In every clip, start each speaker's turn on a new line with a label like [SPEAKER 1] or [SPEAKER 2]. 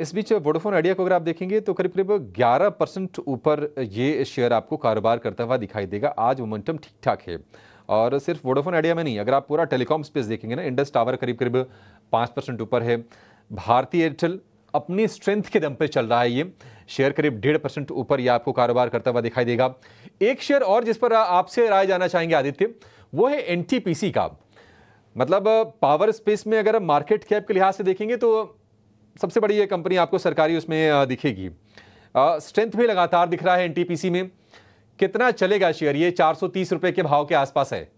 [SPEAKER 1] इस बीच Vodafone idea को अगर आप देखेंगे तो करीब करीब 11 परसेंट ऊपर ये शेयर आपको कारोबार करता हुआ दिखाई देगा आज मोमेंटम ठीक ठाक है और सिर्फ वोडोफोन आइडिया में नहीं अगर आप पूरा टेलीकॉम स्पेस देखेंगे ना इंडस टावर करीब करीब पाँच परसेंट ऊपर है भारतीय एयरटेल अपनी स्ट्रेंथ के दम पर चल रहा है ये शेयर करीब डेढ़ परसेंट ऊपर ये आपको कारोबार करता हुआ दिखाई देगा एक शेयर और जिस पर आपसे राय जाना चाहेंगे आदित्य वो है एन का मतलब पावर स्पेस में अगर मार्केट कैप के लिहाज से देखेंगे तो सबसे बड़ी ये कंपनी आपको सरकारी उसमें दिखेगी स्ट्रेंथ भी लगातार दिख रहा है एनटीपीसी में कितना चलेगा शेयर ये 430 रुपए के भाव के आसपास है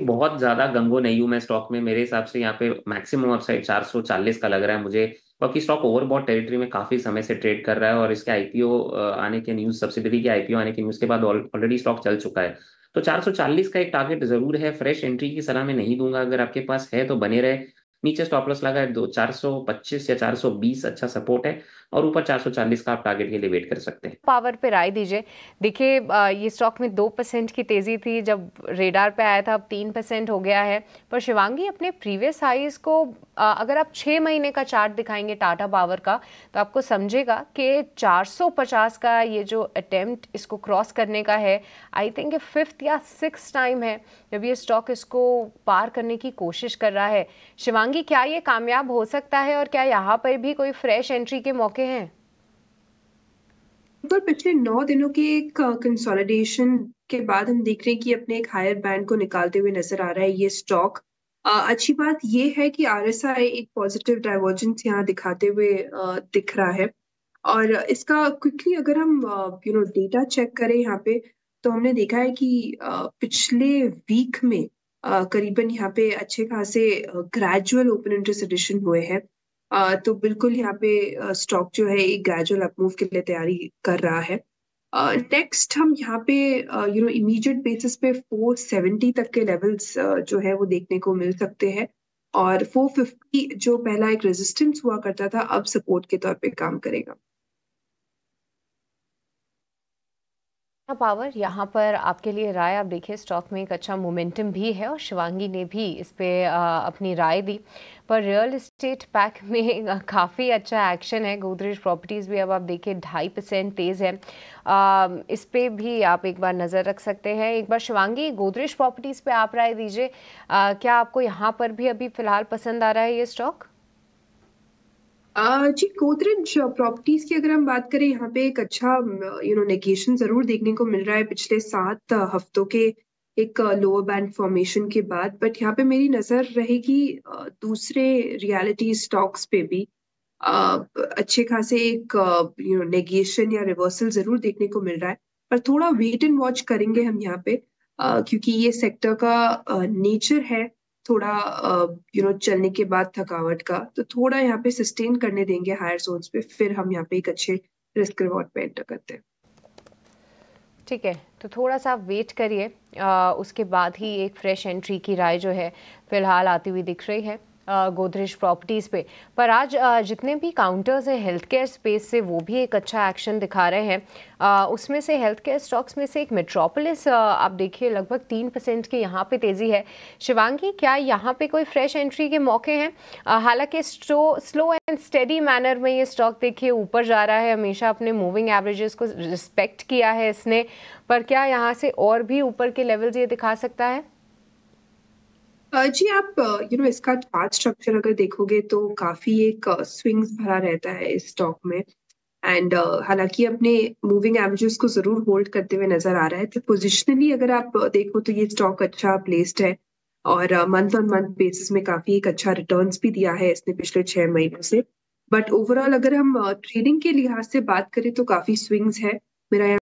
[SPEAKER 1] बहुत ज्यादा गंगो नहीं हूं मैं स्टॉक में मेरे हिसाब से यहाँ पे मैक्सिमम अपसाइड 440 का लग रहा है मुझे
[SPEAKER 2] बाकी स्टॉक ओवरबॉट टेरिटरी में काफी समय से ट्रेड कर रहा है और इसके आईपीओ आने के न्यूज सब्सिडरी के आईपीओ आने के न्यूज के बाद ऑलरेडी स्टॉक चल चुका है तो 440 का एक टारगेट जरूर है फ्रेश एंट्री की सलाह मैं नहीं दूंगा अगर आपके पास है तो बने रहे नीचे स्टॉप लॉस लगा है दो चार सौ पच्चीस या चार सौ बीस अच्छा सपोर्ट है और ऊपर चार सौ चालीस का आप टारगेट के लिए वेट कर सकते हैं पावर पे राय दीजिए देखिए ये स्टॉक में दो परसेंट की तेजी थी जब रेडार पे आया था अब तीन परसेंट हो गया है पर शिवांगी अपने प्रीवियस हाइज को अगर आप छः महीने का चार्ट दिखाएंगे टाटा पावर का तो आपको समझेगा कि 450 का ये जो अटैम्प्ट इसको क्रॉस करने का है आई थिंक ये फिफ्थ या सिक्स टाइम है जब ये स्टॉक इसको पार करने की कोशिश कर रहा है शिवांगी कि क्या ये कामयाब हो सकता है और क्या यहाँ पर भी कोई फ्रेश एंट्री के मौके हैं
[SPEAKER 3] तो पिछले नौ दिनों के एक कंसोलिडेशन के बाद हम देख रहे हैं कि अपने एक हायर बैंड को निकालते हुए नजर आ रहा है ये स्टॉक अच्छी बात ये है कि आर एक पॉजिटिव डाइवर्जेंस यहाँ दिखाते हुए दिख रहा है और इसका क्विकली अगर हम यू नो डेटा चेक करें यहाँ पे तो हमने देखा है कि पिछले वीक में करीबन यहाँ पे अच्छे खासे ग्रेजुअल ओपन इंटरेस्ट एडिशन हुए हैं तो बिल्कुल यहाँ पे स्टॉक जो है एक ग्रेजुअल अपमूव के लिए तैयारी कर रहा है नेक्स्ट हम यहाँ पे यू नो इमीडिएट बेसिस पे 470 तक के लेवल्स जो है वो देखने को मिल सकते हैं और 450 जो पहला एक रेजिस्टेंस हुआ करता था अब सपोर्ट के तौर पे काम करेगा
[SPEAKER 2] पावर यहाँ पर आपके लिए राय आप देखिए स्टॉक में एक अच्छा मोमेंटम भी है और शिवांगी ने भी इस पर अपनी राय दी पर रियल इस्टेट पैक में काफ़ी अच्छा एक्शन है गोदरेज प्रॉपर्टीज़ भी अब आप देखिए ढाई परसेंट तेज़ है आ, इस पर भी आप एक बार नज़र रख सकते हैं एक बार शिवांगी गोदरेज प्रॉपर्टीज़ पे आप राय दीजिए क्या आपको यहाँ पर भी अभी फ़िलहाल पसंद आ रहा है ये स्टॉक
[SPEAKER 3] जी गोदरेज प्रॉपर्टीज की अगर हम बात करें यहाँ पे एक अच्छा यू नो नेगेशन जरूर देखने को मिल रहा है पिछले सात हफ्तों के एक लोअर बैंड फॉर्मेशन के बाद बट यहाँ पे मेरी नज़र रहेगी दूसरे रियलिटी स्टॉक्स पे भी अच्छे खासे एक यू नो नेगेशन या रिवर्सल जरूर देखने को मिल रहा है पर थोड़ा वेट एंड वॉच करेंगे हम यहाँ पे क्योंकि ये सेक्टर का नेचर है थोड़ा यू नो चलने के बाद थकावट का तो थोड़ा यहाँ पे सस्टेन करने देंगे हायर जोन पे फिर हम यहाँ पे एक अच्छे रिस्क रिवॉर्ड पे एंटर करते हैं
[SPEAKER 2] ठीक है तो थोड़ा सा वेट करिए उसके बाद ही एक फ्रेश एंट्री की राय जो है फ़िलहाल आती हुई दिख रही है गोदरेज प्रॉपर्टीज़ पे पर आज जितने भी काउंटर्स हैं हेल्थ केयर स्पेस से वो भी एक अच्छा एक्शन दिखा रहे हैं उसमें से हेल्थ केयर स्टॉक्स में से एक मेट्रोपोलिस आप देखिए लगभग तीन परसेंट के यहाँ पे तेज़ी है शिवांगी क्या यहाँ पे कोई फ्रेश एंट्री के मौके हैं हालांकि स्लो एंड स्टेडी मैनर में ये स्टॉक देखिए ऊपर जा रहा है हमेशा अपने मूविंग एवरेजेस को रिस्पेक्ट किया है इसने पर क्या यहाँ से और भी ऊपर के लेवल्स ये दिखा सकता है
[SPEAKER 3] Uh, जी आप यू uh, नो इसका चार्ट स्ट्रक्चर अगर देखोगे तो काफी एक स्विंग्स uh, भरा रहता है इस स्टॉक में एंड uh, हालांकि अपने मूविंग एवरेजेस को जरूर होल्ड करते हुए नजर आ रहा है तो पोजिशनली अगर आप देखो तो ये स्टॉक अच्छा प्लेस्ड है और मंथ ऑन मंथ बेसिस में काफी एक अच्छा रिटर्न भी दिया है इसने पिछले छह महीनों से बट ओवरऑल अगर हम ट्रेडिंग के लिहाज से बात करें तो काफी स्विंग्स है मेरा